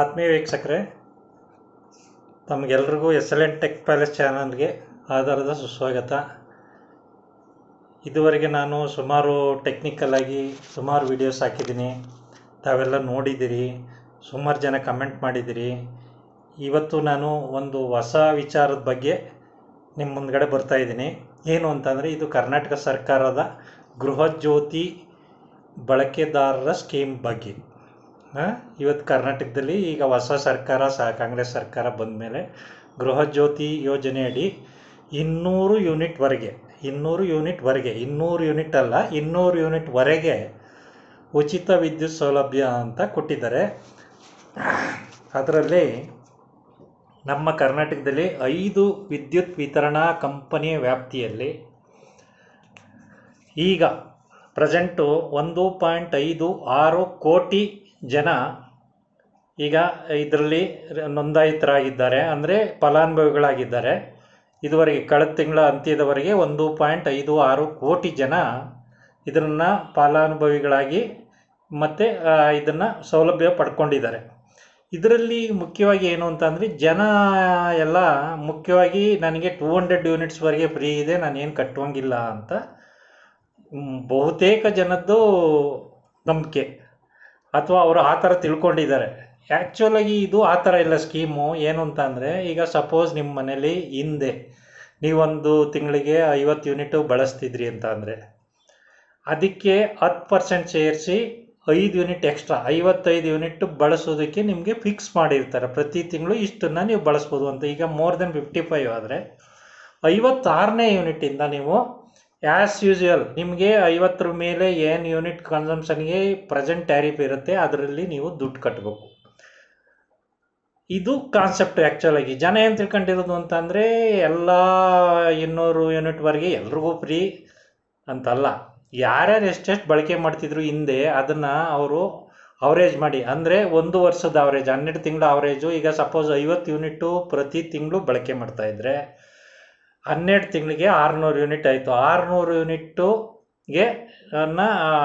ಆತ್ಮೀಯ ವೀಕ್ಷಕರೇ ತಮಗೆಲ್ರಿಗೂ S L N tech palace ಚಾನಲ್ಗೆ ಆಧಾರದ ಸುಸ್ವಾಗತ ಇದುವರೆಗೆ ನಾನು ಸುಮಾರು ಆಗಿ ಸುಮಾರು ವೀಡಿಯೋಸ್ ಹಾಕಿದ್ದೀನಿ ತಾವೆಲ್ಲ ನೋಡಿದ್ದೀರಿ ಸುಮಾರು ಜನ ಕಮೆಂಟ್ ಮಾಡಿದ್ದೀರಿ ಇವತ್ತು ನಾನು ಒಂದು ಹೊಸ ವಿಚಾರದ ಬಗ್ಗೆ ನಿಮ್ಮ ಮುಂದ್ಗಡೆ ಬರ್ತಾಯಿದ್ದೀನಿ ಏನು ಅಂತಂದರೆ ಇದು ಕರ್ನಾಟಕ ಸರ್ಕಾರದ ಗೃಹಜ್ಯೋತಿ ಬಳಕೆದಾರರ ಸ್ಕೀಮ್ ಬಗ್ಗೆ ಇವತ್ತು ಕರ್ನಾಟಕದಲ್ಲಿ ಈಗ ಹೊಸ ಸರ್ಕಾರ ಸಹ ಕಾಂಗ್ರೆಸ್ ಸರ್ಕಾರ ಬಂದ ಮೇಲೆ ಗೃಹಜ್ಯೋತಿ ಯೋಜನೆಯಡಿ ಇನ್ನೂರು ಯೂನಿಟ್ವರೆಗೆ ಇನ್ನೂರು ಯೂನಿಟ್ವರೆಗೆ ಇನ್ನೂರು ಯೂನಿಟ್ ಅಲ್ಲ ಇನ್ನೂರು ಯೂನಿಟ್ವರೆಗೆ ಉಚಿತ ವಿದ್ಯುತ್ ಸೌಲಭ್ಯ ಅಂತ ಕೊಟ್ಟಿದ್ದಾರೆ ಅದರಲ್ಲಿ ನಮ್ಮ ಕರ್ನಾಟಕದಲ್ಲಿ ಐದು ವಿದ್ಯುತ್ ವಿತರಣಾ ಕಂಪನಿಯ ವ್ಯಾಪ್ತಿಯಲ್ಲಿ ಈಗ ಪ್ರೆಸೆಂಟು ಒಂದು ಪಾಯಿಂಟ್ ಐದು ಆರು ಕೋಟಿ ಜನ ಈಗ ಇದರಲ್ಲಿ ನೋಂದಾಯಿತರಾಗಿದ್ದಾರೆ ಅಂದರೆ ಫಲಾನುಭವಿಗಳಾಗಿದ್ದಾರೆ ಇದುವರೆಗೆ ಕಳೆದ ತಿಂಗಳ ಅಂತ್ಯದವರೆಗೆ ಒಂದು ಪಾಯಿಂಟ್ ಐದು ಆರು ಕೋಟಿ ಜನ ಇದನ್ನು ಫಲಾನುಭವಿಗಳಾಗಿ ಮತ್ತು ಇದನ್ನು ಸೌಲಭ್ಯ ಪಡ್ಕೊಂಡಿದ್ದಾರೆ ಇದರಲ್ಲಿ ಮುಖ್ಯವಾಗಿ ಏನು ಅಂತಂದರೆ ಜನ ಎಲ್ಲ ಮುಖ್ಯವಾಗಿ ನನಗೆ ಟೂ ಹಂಡ್ರೆಡ್ ಯೂನಿಟ್ಸ್ವರೆಗೆ ಫ್ರೀ ಇದೆ ನಾನು ಏನು ಕಟ್ಟುವಂಗಿಲ್ಲ ಅಂತ ಬಹುತೇಕ ಜನದ್ದು ನಂಬಿಕೆ ಅಥವಾ ಅವರು ಆ ಥರ ತಿಳ್ಕೊಂಡಿದ್ದಾರೆ ಆ್ಯಕ್ಚುಲಾಗಿ ಇದು ಆ ಥರ ಇಲ್ಲ ಸ್ಕೀಮು ಏನು ಅಂತ ಅಂದರೆ ಈಗ ಸಪೋಸ್ ನಿಮ್ಮ ಮನೇಲಿ ಹಿಂದೆ ನೀವೊಂದು ತಿಂಗಳಿಗೆ ಐವತ್ತು ಯೂನಿಟು ಬಳಸ್ತಿದ್ರಿ ಅಂತ ಅಂದರೆ ಅದಕ್ಕೆ ಹತ್ತು ಪರ್ಸೆಂಟ್ ಸೇರಿಸಿ ಐದು ಯೂನಿಟ್ ಎಕ್ಸ್ಟ್ರಾ ಐವತ್ತೈದು ಯೂನಿಟ್ ಬಳಸೋದಕ್ಕೆ ನಿಮಗೆ ಫಿಕ್ಸ್ ಮಾಡಿರ್ತಾರೆ ಪ್ರತಿ ತಿಂಗಳು ಇಷ್ಟನ್ನು ನೀವು ಬಳಸ್ಬೋದು ಅಂತ ಈಗ ಮೋರ್ ದೆನ್ ಫಿಫ್ಟಿ ಫೈವ್ ಆದರೆ ಐವತ್ತಾರನೇ ಯೂನಿಟಿಂದ ನೀವು ಆ್ಯಸ್ ಯೂಸುವಲ್ ನಿಮಗೆ ಐವತ್ತರ ಮೇಲೆ ಏನು ಯೂನಿಟ್ ಕನ್ಸಂಪ್ಷನ್ಗೆ ಪ್ರೆಸೆಂಟ್ ಟ್ಯಾರಿಫ್ ಇರುತ್ತೆ ಅದರಲ್ಲಿ ನೀವು ದುಡ್ಡು ಕಟ್ಟಬೇಕು ಇದು ಕಾನ್ಸೆಪ್ಟ್ ಆ್ಯಕ್ಚುಲಾಗಿ ಜನ ಏನು ತಿಳ್ಕೊಂಡಿರೋದು ಅಂತಂದರೆ ಎಲ್ಲ ಇನ್ನೂರು ಯೂನಿಟ್ವರೆಗೆ ಎಲ್ರಿಗೂ ಫ್ರೀ ಅಂತಲ್ಲ ಯಾರ್ಯಾರು ಎಷ್ಟೆಷ್ಟು ಬಳಕೆ ಮಾಡ್ತಿದ್ರು ಹಿಂದೆ ಅದನ್ನು ಅವರು ಅವರೇಜ್ ಮಾಡಿ ಅಂದರೆ ಒಂದು ವರ್ಷದ ಅವರೇಜ್ ಹನ್ನೆರಡು ತಿಂಗಳ ಅವರೇಜು ಈಗ ಸಪೋಸ್ ಐವತ್ತು ಯೂನಿಟ್ಟು ಪ್ರತಿ ತಿಂಗಳು ಬಳಕೆ ಮಾಡ್ತಾಯಿದ್ರೆ ಹನ್ನೆರಡು ತಿಂಗಳಿಗೆ ಆರುನೂರು ಯೂನಿಟ್ ಆಯಿತು ಆರುನೂರು ಅನ್ನ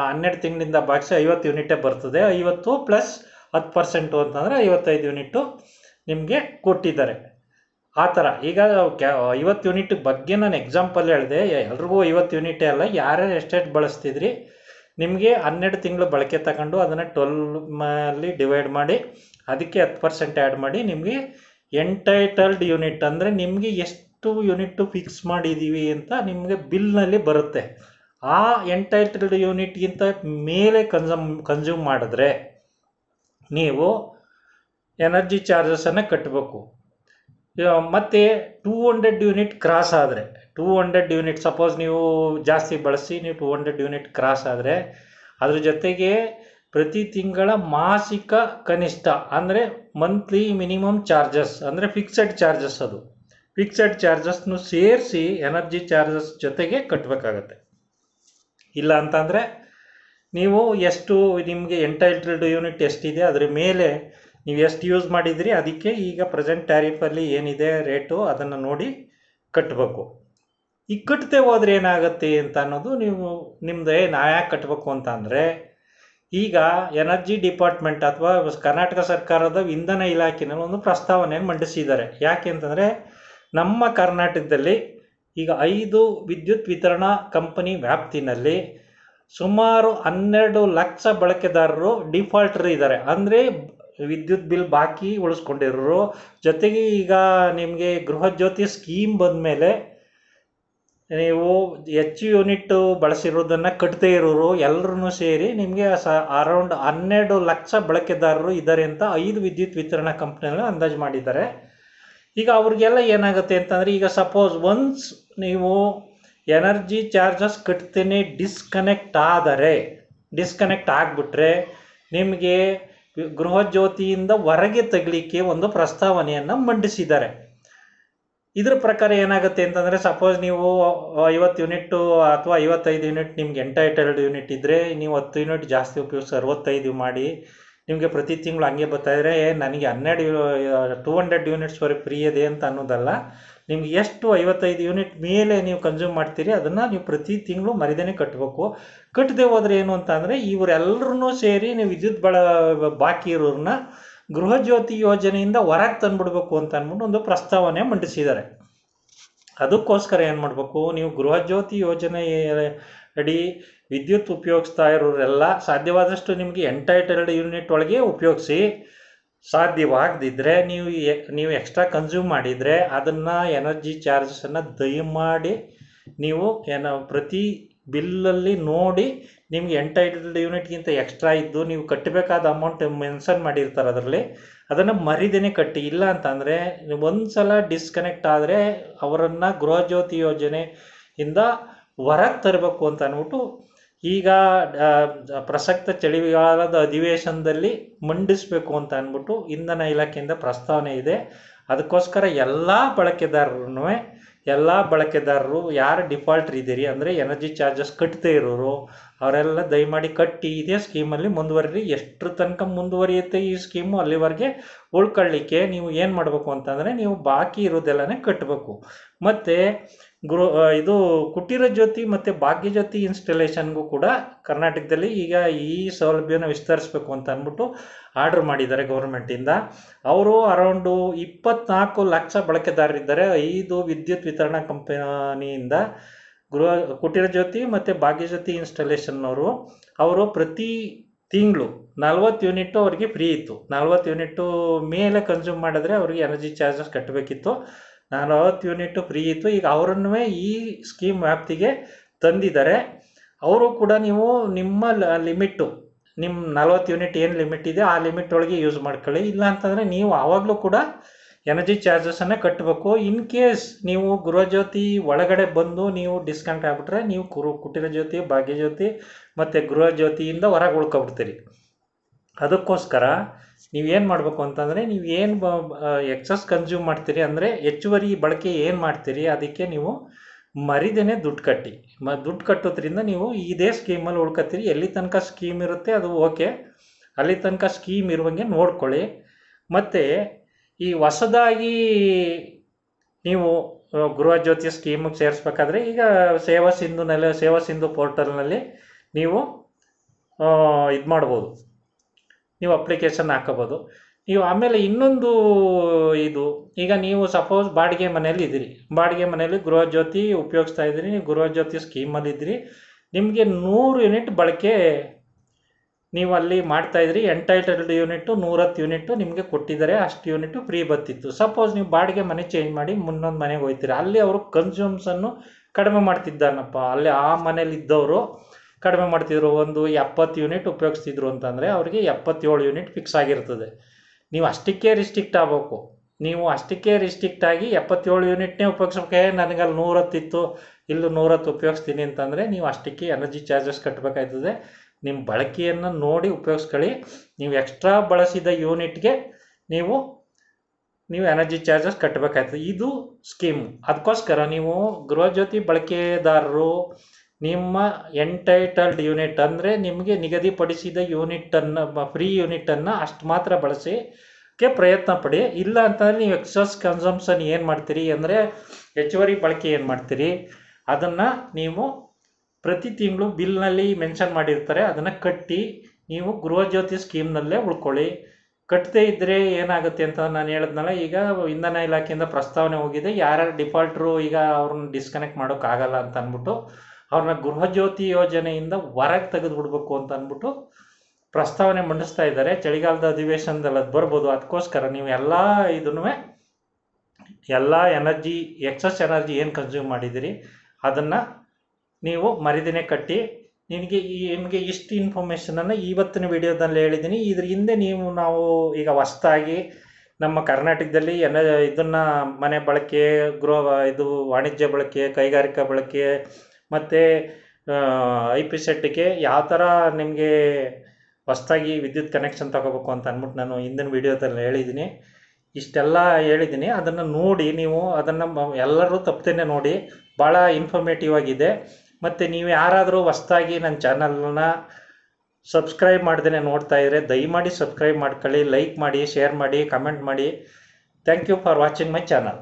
ಹನ್ನೆರಡು ತಿಂಗಳಿಂದ ಭಾಗಿಸಿ ಐವತ್ತು ಯೂನಿಟೇ ಬರ್ತದೆ ಐವತ್ತು ಪ್ಲಸ್ ಹತ್ತು ಪರ್ಸೆಂಟು ಅಂತಂದರೆ ಐವತ್ತೈದು ಯೂನಿಟು ನಿಮಗೆ ಕೊಟ್ಟಿದ್ದಾರೆ ಆ ಥರ ಈಗ ಕ್ಯಾ ಐವತ್ತು ಯೂನಿಟ್ ಬಗ್ಗೆ ನಾನು ಎಕ್ಸಾಂಪಲ್ ಹೇಳಿದೆ ಎಲ್ರಿಗೂ ಐವತ್ತು ಯೂನಿಟೇ ಅಲ್ಲ ಯಾರ್ಯಾರು ಎಸ್ಟೇಟ್ ಬಳಸ್ತಿದ್ರಿ ನಿಮಗೆ ಹನ್ನೆರಡು ತಿಂಗಳು ಬಳಕೆ ತಗೊಂಡು ಅದನ್ನು ಟ್ವೆಲ್ ಮಲ್ಲಿ ಡಿವೈಡ್ ಮಾಡಿ ಅದಕ್ಕೆ ಹತ್ತು ಪರ್ಸೆಂಟ್ ಆ್ಯಡ್ ಮಾಡಿ ನಿಮಗೆ ಎಂಟೈಟಲ್ಡ್ ಯೂನಿಟ್ ಅಂದರೆ ನಿಮಗೆ ಎಷ್ಟು ಇಷ್ಟು ಯೂನಿಟ್ ಫಿಕ್ಸ್ ಮಾಡಿದ್ದೀವಿ ಅಂತ ನಿಮಗೆ ಬಿಲ್ನಲ್ಲಿ ಬರುತ್ತೆ ಆ ಎಂಟೈಟಲ್ಡ್ ಯೂನಿಟ್ಗಿಂತ ಮೇಲೆ ಕನ್ಸಮ್ ಕನ್ಸ್ಯೂಮ್ ಮಾಡಿದ್ರೆ ನೀವು ಎನರ್ಜಿ ಚಾರ್ಜಸನ್ನು ಕಟ್ಟಬೇಕು ಮತ್ತು ಟೂ ಹಂಡ್ರೆಡ್ ಯೂನಿಟ್ ಕ್ರಾಸ್ ಆದರೆ ಟೂ ಹಂಡ್ರೆಡ್ ಯೂನಿಟ್ ಸಪೋಸ್ ನೀವು ಜಾಸ್ತಿ ಬಳಸಿ ನೀವು ಟೂ ಹಂಡ್ರೆಡ್ ಯೂನಿಟ್ ಕ್ರಾಸ್ ಆದರೆ ಅದ್ರ ಜೊತೆಗೆ ಪ್ರತಿ ತಿಂಗಳ ಮಾಸಿಕ ಕನಿಷ್ಠ ಅಂದರೆ ಮಂತ್ಲಿ ಮಿನಿಮಮ್ ಚಾರ್ಜಸ್ ಅಂದರೆ ಫಿಕ್ಸೆಡ್ ಚಾರ್ಜಸ್ ಅದು ಫಿಕ್ಸೆಡ್ ಚಾರ್ಜಸ್ನು ಸೇರಿಸಿ ಎನರ್ಜಿ ಚಾರ್ಜಸ್ ಜೊತೆಗೆ ಕಟ್ಟಬೇಕಾಗತ್ತೆ ಇಲ್ಲ ಅಂತಂದರೆ ನೀವು ಎಷ್ಟು ನಿಮಗೆ ಎಂಟೈಲ್ಟ್ರಿಡ್ ಯೂನಿಟ್ ಎಷ್ಟಿದೆ ಅದರ ಮೇಲೆ ನೀವು ಎಷ್ಟು ಯೂಸ್ ಮಾಡಿದಿರಿ ಅದಕ್ಕೆ ಈಗ ಪ್ರೆಸೆಂಟ್ ಟ್ಯಾರಿಫಲ್ಲಿ ಏನಿದೆ ರೇಟು ಅದನ್ನು ನೋಡಿ ಕಟ್ಟಬೇಕು ಈ ಕಟ್ಟದೆ ಹೋದ್ರೆ ಏನಾಗುತ್ತೆ ಅಂತ ಅನ್ನೋದು ನೀವು ನಿಮ್ಮದು ನಾ ಯಾಕೆ ಕಟ್ಟಬೇಕು ಅಂತ ಅಂದರೆ ಈಗ ಎನರ್ಜಿ ಡಿಪಾರ್ಟ್ಮೆಂಟ್ ಅಥವಾ ಕರ್ನಾಟಕ ಸರ್ಕಾರದ ಇಂಧನ ಇಲಾಖೆನಲ್ಲಿ ಒಂದು ಪ್ರಸ್ತಾವನೆಯನ್ನು ಮಂಡಿಸಿದ್ದಾರೆ ಯಾಕೆ ಅಂತಂದರೆ ನಮ್ಮ ಕರ್ನಾಟಕದಲ್ಲಿ ಈಗ ಐದು ವಿದ್ಯುತ್ ವಿತರಣಾ ಕಂಪನಿ ವ್ಯಾಪ್ತಿನಲ್ಲಿ ಸುಮಾರು ಹನ್ನೆರಡು ಲಕ್ಷ ಬಳಕೆದಾರರು ಡಿಫಾಲ್ಟರ್ ಇದ್ದಾರೆ ಅಂದರೆ ವಿದ್ಯುತ್ ಬಿಲ್ ಬಾಕಿ ಉಳಿಸ್ಕೊಂಡಿರೋರು ಜೊತೆಗೆ ಈಗ ನಿಮಗೆ ಗೃಹಜ್ಯೋತಿ ಸ್ಕೀಮ್ ಬಂದ ಮೇಲೆ ನೀವು ಹೆಚ್ಚು ಯೂನಿಟ್ ಬಳಸಿರೋದನ್ನು ಕಟ್ಟದೇ ಇರೋರು ಎಲ್ಲರೂ ಸೇರಿ ನಿಮಗೆ ಸ ಅರೌಂಡ್ ಹನ್ನೆರಡು ಲಕ್ಷ ಬಳಕೆದಾರರು ಇದ್ದಾರೆ ಅಂತ ಐದು ವಿದ್ಯುತ್ ವಿತರಣಾ ಕಂಪ್ನಿಯಲ್ಲಿ ಅಂದಾಜು ಮಾಡಿದ್ದಾರೆ ಈಗ ಅವ್ರಿಗೆಲ್ಲ ಏನಾಗುತ್ತೆ ಅಂತಂದರೆ ಈಗ ಸಪೋಸ್ ಒನ್ಸ್ ನೀವು ಎನರ್ಜಿ ಚಾರ್ಜಸ್ ಕಟ್ತೇನೆ ಡಿಸ್ಕನೆಕ್ಟ್ ಆದರೆ ಡಿಸ್ಕನೆಕ್ಟ್ ಆಗಿಬಿಟ್ರೆ ನಿಮಗೆ ಗೃಹಜ್ಯೋತಿಯಿಂದ ಹೊರಗೆ ತಗಲಿಕ್ಕೆ ಒಂದು ಪ್ರಸ್ತಾವನೆಯನ್ನು ಮಂಡಿಸಿದ್ದಾರೆ ಇದ್ರ ಪ್ರಕಾರ ಏನಾಗುತ್ತೆ ಅಂತಂದರೆ ಸಪೋಸ್ ನೀವು ಐವತ್ತು ಯೂನಿಟ್ಟು ಅಥವಾ ಐವತ್ತೈದು ಯೂನಿಟ್ ನಿಮ್ಗೆ ಎಂಟೈಟಲ್ಡ್ ಯೂನಿಟ್ ಇದ್ದರೆ ನೀವು ಹತ್ತು ಯೂನಿಟ್ ಜಾಸ್ತಿ ಉಪಯೋಗಿಸಿ ಅರವತ್ತೈದು ಮಾಡಿ ನಿಮಗೆ ಪ್ರತಿ ತಿಂಗಳು ಹಂಗೆ ಬರ್ತಾಯಿದ್ರೆ ನನಗೆ ಹನ್ನೆರಡು ಟೂ ಹಂಡ್ರೆಡ್ ಯೂನಿಟ್ಸ್ವರೆಗೆ ಫ್ರೀ ಇದೆ ಅಂತ ಅನ್ನೋದಲ್ಲ ನಿಮ್ಗೆ ಎಷ್ಟು ಐವತ್ತೈದು ಯೂನಿಟ್ ಮೇಲೆ ನೀವು ಕನ್ಸ್ಯೂಮ್ ಮಾಡ್ತೀರಿ ಅದನ್ನು ನೀವು ಪ್ರತಿ ತಿಂಗಳು ಮರಿದೇನೆ ಕಟ್ಟಬೇಕು ಕಟ್ಟದೆ ಹೋದ್ರೆ ಏನು ಅಂತ ಅಂದರೆ ಇವರೆಲ್ಲರೂ ಸೇರಿ ನೀವು ವಿದ್ಯುತ್ ಬಳ ಬಾಕಿ ಇರೋರನ್ನ ಗೃಹಜ್ಯೋತಿ ಯೋಜನೆಯಿಂದ ಹೊರಗೆ ತಂದುಬಿಡ್ಬೇಕು ಅಂತ ಅಂದ್ಬಿಟ್ಟು ಒಂದು ಪ್ರಸ್ತಾವನೆ ಮಂಡಿಸಿದ್ದಾರೆ ಅದಕ್ಕೋಸ್ಕರ ಏನು ಮಾಡಬೇಕು ನೀವು ಗೃಹಜ್ಯೋತಿ ಯೋಜನೆ ಅಡಿ ವಿದ್ಯುತ್ ಉಪಯೋಗಿಸ್ತಾ ಇರೋರೆಲ್ಲ ಸಾಧ್ಯವಾದಷ್ಟು ನಿಮಗೆ ಎಂಟೈಟಲ್ಡ್ ಯೂನಿಟ್ ಒಳಗೆ ಉಪಯೋಗಿಸಿ ಸಾಧ್ಯವಾಗದಿದ್ದರೆ ನೀವು ನೀವು ಎಕ್ಸ್ಟ್ರಾ ಕನ್ಸ್ಯೂಮ್ ಮಾಡಿದರೆ ಅದನ್ನು ಎನರ್ಜಿ ಚಾರ್ಜಸನ್ನು ದಯಮಾಡಿ ನೀವು ಏನ ಪ್ರತಿ ಬಿಲ್ಲಲ್ಲಿ ನೋಡಿ ನಿಮ್ಗೆ ಎಂಟೈಟಲ್ಡ್ ಯೂನಿಟ್ಗಿಂತ ಎಕ್ಸ್ಟ್ರಾ ಇದ್ದು ನೀವು ಕಟ್ಟಬೇಕಾದ ಅಮೌಂಟ್ ಮೆನ್ಷನ್ ಮಾಡಿರ್ತಾರೆ ಅದರಲ್ಲಿ ಅದನ್ನು ಮರಿದೇನೆ ಕಟ್ಟಿ ಇಲ್ಲ ಅಂತಂದರೆ ಒಂದು ಸಲ ಡಿಸ್ಕನೆಕ್ಟ್ ಆದರೆ ಅವರನ್ನು ಗೃಹಜ್ಯೋತಿ ಯೋಜನೆಯಿಂದ ಹೊರಗೆ ತರಬೇಕು ಅಂತ ಅಂದ್ಬಿಟ್ಟು ಈಗ ಪ್ರಸಕ್ತ ಚಳಿಗಾಲದ ಅಧಿವೇಶನದಲ್ಲಿ ಮಂಡಿಸಬೇಕು ಅಂತ ಅಂದ್ಬಿಟ್ಟು ಇಂಧನ ಇಲಾಖೆಯಿಂದ ಪ್ರಸ್ತಾವನೆ ಇದೆ ಅದಕ್ಕೋಸ್ಕರ ಎಲ್ಲ ಬಳಕೆದಾರರೂ ಎಲ್ಲ ಬಳಕೆದಾರರು ಯಾರು ಡಿಫಾಲ್ಟ್ರ್ ಇದ್ದೀರಿ ಅಂದರೆ ಎನರ್ಜಿ ಚಾರ್ಜಸ್ ಕಟ್ತೇ ಇರೋರು ಅವರೆಲ್ಲ ದಯಮಾಡಿ ಕಟ್ಟಿ ಇದೇ ಸ್ಕೀಮಲ್ಲಿ ಮುಂದುವರಿ ಎಷ್ಟರ ತನಕ ಮುಂದುವರಿಯುತ್ತೆ ಈ ಸ್ಕೀಮು ಅಲ್ಲಿವರೆಗೆ ಉಳ್ಕೊಳ್ಳಿಕ್ಕೆ ನೀವು ಏನು ಮಾಡಬೇಕು ಅಂತಂದರೆ ನೀವು ಬಾಕಿ ಇರೋದೆಲ್ಲನೇ ಕಟ್ಟಬೇಕು ಮತ್ತು ಗುರು ಇದು ಕುಟೀರ ಜ್ಯೋತಿ ಮತ್ತು ಭಾಗ್ಯ ಜ್ಯೋತಿ ಇನ್ಸ್ಟಲೇಷನ್ಗೂ ಕೂಡ ಕರ್ನಾಟಕದಲ್ಲಿ ಈಗ ಈ ಸೌಲಭ್ಯನ ವಿಸ್ತರಿಸಬೇಕು ಅಂತ ಅಂದ್ಬಿಟ್ಟು ಆರ್ಡರ್ ಮಾಡಿದ್ದಾರೆ ಗೌರ್ಮೆಂಟಿಂದ ಅವರು ಅರೌಂಡು ಇಪ್ಪತ್ನಾಲ್ಕು ಲಕ್ಷ ಬಳಕೆದಾರರಿದ್ದಾರೆ ಐದು ವಿದ್ಯುತ್ ವಿತರಣಾ ಕಂಪನಿಯಿಂದ ಗೃಹ ಕುಟೀರ ಜ್ಯೋತಿ ಮತ್ತು ಭಾಗ್ಯಜ್ಯೋತಿ ಜ್ಯೋತಿ ಅವರು ಪ್ರತಿ ತಿಂಗಳು ನಲ್ವತ್ತು ಯೂನಿಟ್ಟು ಅವರಿಗೆ ಫ್ರೀ ಇತ್ತು ನಲ್ವತ್ತು ಯೂನಿಟ್ಟು ಮೇಲೆ ಕನ್ಸ್ಯೂಮ್ ಮಾಡಿದ್ರೆ ಅವರಿಗೆ ಎನರ್ಜಿ ಚಾರ್ಜಸ್ ಕಟ್ಟಬೇಕಿತ್ತು ನಾನು ನಲವತ್ತು ಯೂನಿಟ್ ಫ್ರೀ ಇತ್ತು ಈಗ ಅವರನ್ನು ಈ ಸ್ಕೀಮ್ ವ್ಯಾಪ್ತಿಗೆ ತಂದಿದ್ದಾರೆ ಅವರು ಕೂಡ ನೀವು ನಿಮ್ಮ ಲಿಮಿಟ್ಟು ನಿಮ್ಮ ನಲವತ್ತು ಯೂನಿಟ್ ಏನು ಲಿಮಿಟ್ ಇದೆ ಆ ಲಿಮಿಟ್ ಒಳಗೆ ಯೂಸ್ ಮಾಡ್ಕೊಳ್ಳಿ ಇಲ್ಲ ಅಂತಂದರೆ ನೀವು ಆವಾಗಲೂ ಕೂಡ ಎನರ್ಜಿ ಚಾರ್ಜಸನ್ನು ಕಟ್ಟಬೇಕು ಇನ್ ಕೇಸ್ ನೀವು ಗೃಹಜ್ಯೋತಿ ಒಳಗಡೆ ಬಂದು ನೀವು ಡಿಸ್ಕನೆಕ್ಟ್ ಆಗಿಬಿಟ್ರೆ ನೀವು ಕುರು ಕುಟೀರ ಜ್ಯೋತಿ ಭಾಗ್ಯಜ್ಯೋತಿ ಮತ್ತು ಗೃಹಜ್ಯೋತಿಯಿಂದ ಹೊರಗೆ ಉಳ್ಕೊಬಿಡ್ತೀರಿ ಅದಕ್ಕೋಸ್ಕರ ನೀವು ಏನು ಮಾಡಬೇಕು ಅಂತಂದರೆ ನೀವು ಏನು ಎಕ್ಸಸ್ ಕನ್ಸ್ಯೂಮ್ ಮಾಡ್ತೀರಿ ಅಂದರೆ ಹೆಚ್ಚುವರಿ ಬಳಕೆ ಏನು ಮಾಡ್ತೀರಿ ಅದಕ್ಕೆ ನೀವು ಮರಿದೇನೆ ದುಡ್ಡು ಕಟ್ಟಿ ಮ ದುಡ್ಡು ಕಟ್ಟೋದ್ರಿಂದ ನೀವು ಇದೇ ಸ್ಕೀಮಲ್ಲಿ ಉಳ್ಕೊತೀರಿ ಎಲ್ಲಿ ತನಕ ಸ್ಕೀಮ್ ಇರುತ್ತೆ ಅದು ಓಕೆ ಅಲ್ಲಿ ತನಕ ಸ್ಕೀಮ್ ಇರುವಂಗೆ ನೋಡ್ಕೊಳ್ಳಿ ಮತ್ತು ಈ ಹೊಸದಾಗಿ ನೀವು ಗೃಹ ಜ್ಯೋತಿ ಸ್ಕೀಮಿಗೆ ಸೇರಿಸ್ಬೇಕಾದ್ರೆ ಈಗ ಸೇವಾ ಸಿಂಧುನಲ್ಲಿ ಸೇವಾ ಸಿಂಧು ಪೋರ್ಟಲ್ನಲ್ಲಿ ನೀವು ಇದು ಮಾಡ್ಬೋದು ನೀವು ಅಪ್ಲಿಕೇಶನ್ ಹಾಕೋಬೋದು ನೀವು ಆಮೇಲೆ ಇನ್ನೊಂದು ಇದು ಈಗ ನೀವು ಸಪೋಸ್ ಬಾಡಿಗೆ ಮನೆಯಲ್ಲಿ ಇದ್ದೀರಿ ಬಾಡಿಗೆ ಮನೆಯಲ್ಲಿ ಗೃಹ ಜ್ಯೋತಿ ಉಪಯೋಗಿಸ್ತಾ ಇದ್ದೀರಿ ನೀವು ಗೃಹ ಜ್ಯೋತಿ ಸ್ಕೀಮಲ್ಲಿ ಇದ್ದೀರಿ ನಿಮಗೆ ನೂರು ಯೂನಿಟ್ ಬಳಕೆ ನೀವು ಅಲ್ಲಿ ಮಾಡ್ತಾ ಇದ್ರಿ ಎಂಟೈಟಲ್ಡ್ ಯೂನಿಟ್ಟು ನೂರತ್ತು ಯೂನಿಟ್ಟು ನಿಮಗೆ ಕೊಟ್ಟಿದ್ದಾರೆ ಅಷ್ಟು ಯೂನಿಟ್ಟು ಫ್ರೀ ಬರ್ತಿತ್ತು ಸಪೋಸ್ ನೀವು ಬಾಡಿಗೆ ಮನೆ ಚೇಂಜ್ ಮಾಡಿ ಮುನ್ನೊಂದು ಮನೆಗೆ ಹೋಗ್ತೀರಿ ಅಲ್ಲಿ ಅವರು ಕನ್ಸ್ಯೂಮ್ಸನ್ನು ಕಡಿಮೆ ಮಾಡ್ತಿದ್ದಾನಪ್ಪ ಅಲ್ಲಿ ಆ ಮನೇಲಿ ಇದ್ದವರು ಕಡಿಮೆ ಮಾಡ್ತಿದ್ರು ಒಂದು ಎಪ್ಪತ್ತು ಯೂನಿಟ್ ಉಪಯೋಗಿಸ್ತಿದ್ರು ಅಂತಂದರೆ ಅವರಿಗೆ ಎಪ್ಪತ್ತೇಳು ಯೂನಿಟ್ ಫಿಕ್ಸ್ ಆಗಿರ್ತದೆ ನೀವು ಅಷ್ಟಕ್ಕೆ ರಿಸ್ಟ್ರಿಕ್ಟ್ ಆಗಬೇಕು ನೀವು ಅಷ್ಟಕ್ಕೆ ರಿಸ್ಟ್ರಿಕ್ಟ್ ಆಗಿ ಎಪ್ಪತ್ತೇಳು ಯೂನಿಟ್ನೇ ನನಗೆ ಅಲ್ಲಿ ನೂರತ್ತಿತ್ತು ಇಲ್ಲೂ ನೂರತ್ತು ಉಪಯೋಗಿಸ್ತೀನಿ ಅಂತಂದರೆ ನೀವು ಅಷ್ಟಕ್ಕೆ ಎನರ್ಜಿ ಚಾರ್ಜಸ್ ಕಟ್ಟಬೇಕಾಯ್ತದೆ ನಿಮ್ಮ ಬಳಕೆಯನ್ನು ನೋಡಿ ಉಪಯೋಗಿಸ್ಕೊಳ್ಳಿ ನೀವು ಎಕ್ಸ್ಟ್ರಾ ಬಳಸಿದ ಯೂನಿಟ್ಗೆ ನೀವು ನೀವು ಎನರ್ಜಿ ಚಾರ್ಜಸ್ ಕಟ್ಟಬೇಕಾಯ್ತದೆ ಇದು ಸ್ಕೀಮ್ ಅದಕ್ಕೋಸ್ಕರ ನೀವು ಗೃಹಜ್ಯೋತಿ ಬಳಕೆದಾರರು ನಿಮ್ಮ ಎಂಟೈಟಲ್ಡ್ ಯೂನಿಟ್ ಅಂದರೆ ನಿಮಗೆ ನಿಗದಿಪಡಿಸಿದ ಯೂನಿಟನ್ನು ಫ್ರೀ ಯೂನಿಟನ್ನು ಅಷ್ಟು ಮಾತ್ರ ಬಳಸಿ ಪ್ರಯತ್ನ ಪಡಿ ಇಲ್ಲ ಅಂತಂದರೆ ನೀವು ಎಕ್ಸಸ್ ಕನ್ಸಂಪ್ಷನ್ ಏನು ಮಾಡ್ತೀರಿ ಅಂದರೆ ಹೆಚ್ಚುವರಿ ಬಳಕೆ ಏನು ಮಾಡ್ತೀರಿ ಅದನ್ನು ನೀವು ಪ್ರತಿ ತಿಂಗಳು ಬಿಲ್ನಲ್ಲಿ ಮೆನ್ಷನ್ ಮಾಡಿರ್ತಾರೆ ಅದನ್ನು ಕಟ್ಟಿ ನೀವು ಗೃಹಜ್ಯೋತಿ ಸ್ಕೀಮ್ನಲ್ಲೇ ಉಳ್ಕೊಳ್ಳಿ ಕಟ್ಟದೇ ಇದ್ದರೆ ಏನಾಗುತ್ತೆ ಅಂತ ನಾನು ಹೇಳಿದ್ನಲ್ಲ ಈಗ ಇಂಧನ ಇಲಾಖೆಯಿಂದ ಪ್ರಸ್ತಾವನೆ ಹೋಗಿದೆ ಯಾರ್ಯಾರು ಡಿಫಾಲ್ಟ್ರು ಈಗ ಅವ್ರನ್ನ ಡಿಸ್ಕನೆಕ್ಟ್ ಮಾಡೋಕ್ಕಾಗಲ್ಲ ಅಂತ ಅಂದ್ಬಿಟ್ಟು ಅವ್ರನ್ನ ಗೃಹಜ್ಯೋತಿ ಯೋಜನೆಯಿಂದ ಹೊರಗೆ ತೆಗೆದು ಬಿಡ್ಬೇಕು ಅಂತ ಅಂದ್ಬಿಟ್ಟು ಪ್ರಸ್ತಾವನೆ ಮಂಡಿಸ್ತಾ ಇದ್ದಾರೆ ಚಳಿಗಾಲದ ಅಧಿವೇಶನದಲ್ಲಿ ಅದು ಬರ್ಬೋದು ಅದಕ್ಕೋಸ್ಕರ ನೀವು ಎಲ್ಲ ಇದನ್ನು ಎಲ್ಲ ಎನರ್ಜಿ ಎಕ್ಸಸ್ ಎನರ್ಜಿ ಏನು ಕನ್ಸ್ಯೂಮ್ ಮಾಡಿದ್ದೀರಿ ಅದನ್ನು ನೀವು ಮರಿದಿನೇ ಕಟ್ಟಿ ನಿಮಗೆ ಈ ನಿಮಗೆ ಇಷ್ಟು ಇನ್ಫಾರ್ಮೇಷನನ್ನು ಇವತ್ತಿನ ವಿಡಿಯೋದಲ್ಲಿ ಹೇಳಿದ್ದೀನಿ ಇದ್ರ ಹಿಂದೆ ನೀವು ನಾವು ಈಗ ಹೊಸ್ದಾಗಿ ನಮ್ಮ ಕರ್ನಾಟಕದಲ್ಲಿ ಎನ ಇದನ್ನು ಮನೆ ಬಳಕೆ ಗೃಹ ಇದು ವಾಣಿಜ್ಯ ಬಳಕೆ ಕೈಗಾರಿಕಾ ಬಳಕೆ ಮತ್ತು ಐ ಪಿ ಸೆಟ್ಗೆ ಯಾವ ಥರ ನಿಮಗೆ ಹೊಸ್ದಾಗಿ ವಿದ್ಯುತ್ ಕನೆಕ್ಷನ್ ತಗೋಬೇಕು ಅಂತ ಅಂದ್ಬಿಟ್ಟು ನಾನು ಹಿಂದಿನ ವೀಡಿಯೋದಲ್ಲಿ ಹೇಳಿದ್ದೀನಿ ಇಷ್ಟೆಲ್ಲ ಹೇಳಿದ್ದೀನಿ ಅದನ್ನು ನೋಡಿ ನೀವು ಅದನ್ನು ಎಲ್ಲರೂ ತಪ್ಪದೇ ನೋಡಿ ಭಾಳ ಇನ್ಫಾರ್ಮೇಟಿವ್ ಆಗಿದೆ ಮತ್ತು ನೀವು ಯಾರಾದರೂ ಹೊಸ್ದಾಗಿ ನನ್ನ ಚಾನಲನ್ನ ಸಬ್ಸ್ಕ್ರೈಬ್ ಮಾಡ್ದೇ ನೋಡ್ತಾ ಇದ್ರೆ ದಯಮಾಡಿ ಸಬ್ಸ್ಕ್ರೈಬ್ ಮಾಡ್ಕೊಳ್ಳಿ ಲೈಕ್ ಮಾಡಿ ಶೇರ್ ಮಾಡಿ ಕಮೆಂಟ್ ಮಾಡಿ thank you for watching my channel